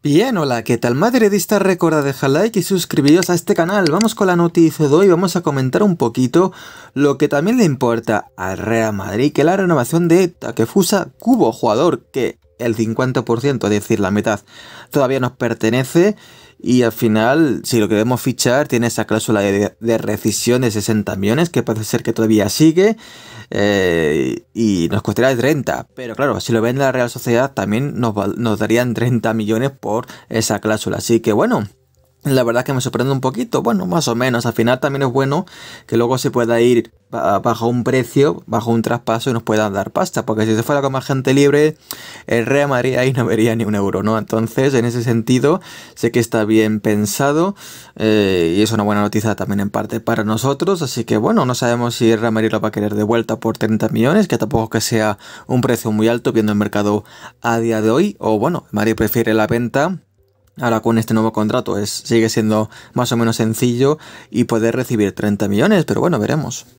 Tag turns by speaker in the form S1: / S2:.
S1: Bien, hola, ¿qué tal madridista? Recuerda dejar like y suscribiros a este canal. Vamos con la noticia de hoy, vamos a comentar un poquito lo que también le importa al Real Madrid, que la renovación de Takefusa Cubo, jugador que el 50%, es decir, la mitad, todavía nos pertenece, y al final, si lo queremos fichar, tiene esa cláusula de, rescisión de 60 millones, que parece ser que todavía sigue, eh, y nos costará 30. Pero claro, si lo vende la Real Sociedad, también nos, nos darían 30 millones por esa cláusula. Así que bueno, la verdad que me sorprende un poquito. Bueno, más o menos. Al final también es bueno que luego se pueda ir bajo un precio, bajo un traspaso y nos puedan dar pasta, porque si se fuera con más gente libre, el Real Madrid ahí no vería ni un euro, ¿no? Entonces, en ese sentido, sé que está bien pensado eh, y es una buena noticia también en parte para nosotros, así que bueno, no sabemos si el Real Madrid lo va a querer de vuelta por 30 millones, que tampoco que sea un precio muy alto viendo el mercado a día de hoy, o bueno, Madrid prefiere la venta Ahora con este nuevo contrato es, sigue siendo más o menos sencillo y poder recibir 30 millones, pero bueno, veremos.